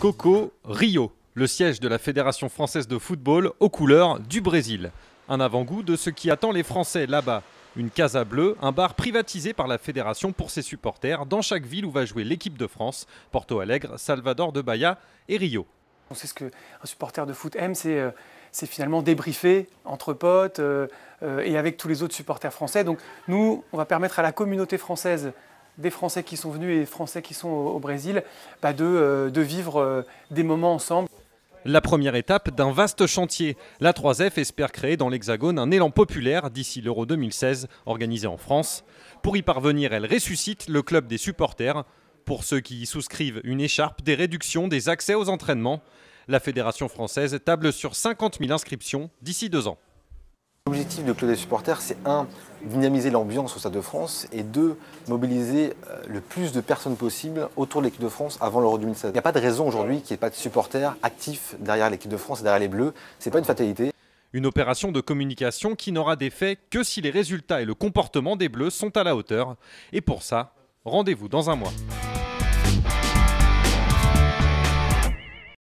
Coco Rio, le siège de la Fédération française de football aux couleurs du Brésil. Un avant-goût de ce qui attend les Français là-bas. Une Casa Bleue, un bar privatisé par la fédération pour ses supporters dans chaque ville où va jouer l'équipe de France, Porto Alegre, Salvador de Bahia et Rio. On sait ce qu'un supporter de foot aime, c'est euh, finalement débriefer entre potes euh, euh, et avec tous les autres supporters français. Donc nous, on va permettre à la communauté française des Français qui sont venus et des Français qui sont au, Brésil, bah, de, euh, de, vivre euh, des moments ensemble. La première étape d'un vaste chantier. La 3F espère créer dans l'Hexagone un élan populaire d'ici l'Euro 2016 organisé en France. Pour y parvenir, elle ressuscite le club des supporters. Pour ceux qui y souscrivent une écharpe, des réductions des accès aux entraînements. La Fédération française table sur 50 000 inscriptions d'ici deux ans. L'objectif de Club des supporters, c'est un, dynamiser l'ambiance au Stade de France et deux, mobiliser euh, le plus de personnes possible autour de l'équipe de France avant l'Euro 2016. Il n'y a pas de raison aujourd'hui qu'il n'y ait pas de supporters actifs derrière l'équipe de France et derrière les Bleus. Ce n'est pas une fatalité. Une opération de communication qui n'aura d'effet que si les résultats et le comportement des Bleus sont à la hauteur. Et pour ça, rendez-vous dans un mois.